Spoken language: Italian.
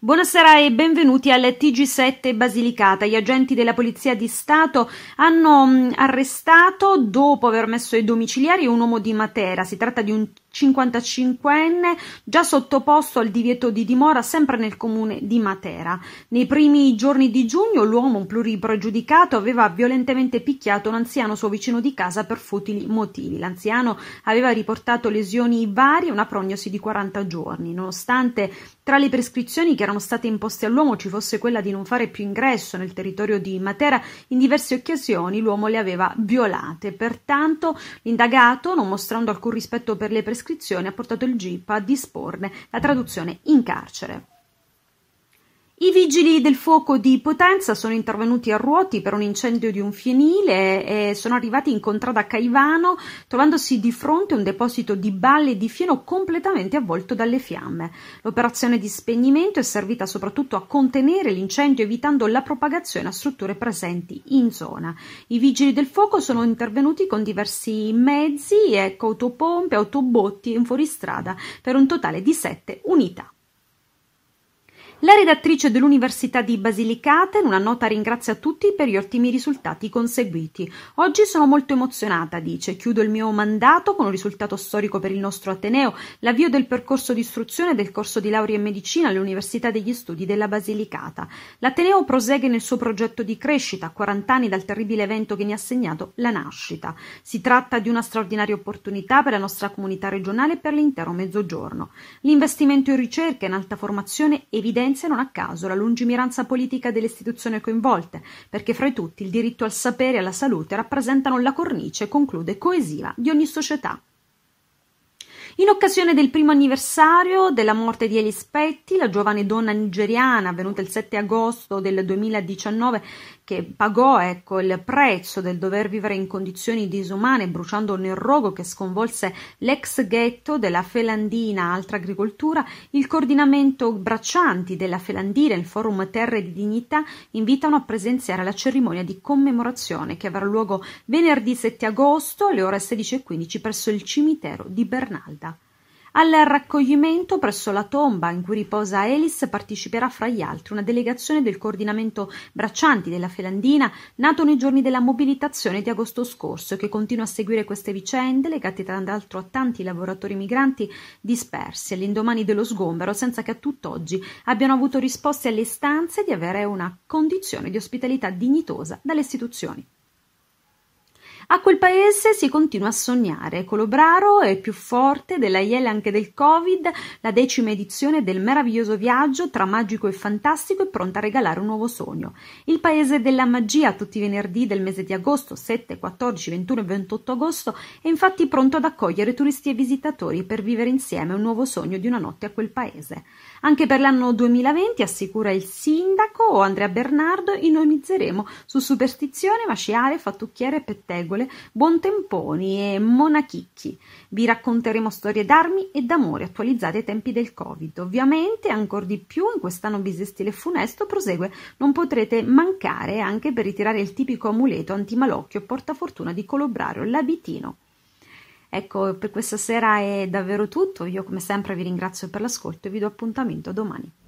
Buonasera e benvenuti al TG7 Basilicata. Gli agenti della Polizia di Stato hanno mm, arrestato, dopo aver messo ai domiciliari, un uomo di Matera. Si tratta di un 55enne, già sottoposto al divieto di dimora sempre nel comune di Matera. Nei primi giorni di giugno l'uomo, un pluripregiudicato, aveva violentemente picchiato un anziano suo vicino di casa per futili motivi. L'anziano aveva riportato lesioni varie, e una prognosi di 40 giorni. Nonostante tra le prescrizioni che erano state imposte all'uomo ci fosse quella di non fare più ingresso nel territorio di Matera, in diverse occasioni l'uomo le aveva violate. Pertanto l'indagato, non mostrando alcun rispetto per le prescrizioni, trascrizione ha portato il GIP a disporne la traduzione in carcere. I vigili del fuoco di Potenza sono intervenuti a ruoti per un incendio di un fienile e sono arrivati in contrada a Caivano, trovandosi di fronte a un deposito di balle e di fieno completamente avvolto dalle fiamme. L'operazione di spegnimento è servita soprattutto a contenere l'incendio evitando la propagazione a strutture presenti in zona. I vigili del fuoco sono intervenuti con diversi mezzi, ecco autopompe, autobotti e un fuoristrada per un totale di sette unità. La redattrice dell'Università di Basilicata in una nota ringrazia tutti per gli ottimi risultati conseguiti. Oggi sono molto emozionata, dice. Chiudo il mio mandato con un risultato storico per il nostro Ateneo, l'avvio del percorso di istruzione del corso di laurea in medicina all'Università degli Studi della Basilicata. L'Ateneo prosegue nel suo progetto di crescita a 40 anni dal terribile evento che ne ha segnato la nascita. Si tratta di una straordinaria opportunità per la nostra comunità regionale e per l'intero Mezzogiorno. L'investimento in ricerca e in alta formazione è evidente differenze non a caso la lungimiranza politica delle istituzioni coinvolte, perché fra tutti il diritto al sapere e alla salute rappresentano la cornice, conclude, coesiva di ogni società. In occasione del primo anniversario della morte di Elis Petty, la giovane donna nigeriana avvenuta il 7 agosto del 2019 che pagò ecco, il prezzo del dover vivere in condizioni disumane, bruciando nel rogo che sconvolse l'ex ghetto della Felandina, altra agricoltura, il coordinamento Braccianti della Felandina e il Forum Terre di Dignità invitano a presenziare la cerimonia di commemorazione che avrà luogo venerdì 7 agosto alle ore 16.15 presso il cimitero di Bernalda. Al raccoglimento presso la tomba in cui riposa Elis parteciperà fra gli altri una delegazione del coordinamento Braccianti della Felandina, nato nei giorni della mobilitazione di agosto scorso, che continua a seguire queste vicende legate tra l'altro a tanti lavoratori migranti dispersi all'indomani dello sgombero senza che a tutt'oggi abbiano avuto risposte alle istanze di avere una condizione di ospitalità dignitosa dalle istituzioni. A quel paese si continua a sognare. Colobraro è più forte della Iele anche del Covid. La decima edizione del meraviglioso viaggio tra magico e fantastico è pronta a regalare un nuovo sogno. Il paese della magia, tutti i venerdì del mese di agosto, 7, 14, 21 e 28 agosto, è infatti pronto ad accogliere turisti e visitatori per vivere insieme un nuovo sogno di una notte a quel paese. Anche per l'anno 2020, assicura il sindaco Andrea Bernardo, inonizzeremo su superstizione, masciare, fattucchiere e pettegole regole, buontemponi e monachicchi. Vi racconteremo storie d'armi e d'amore attualizzate ai tempi del Covid. Ovviamente, ancora di più in quest'anno bisestile funesto prosegue, non potrete mancare anche per ritirare il tipico amuleto antimalocchio e portafortuna di Colobrario, l'abitino. Ecco, per questa sera è davvero tutto. Io come sempre vi ringrazio per l'ascolto e vi do appuntamento domani.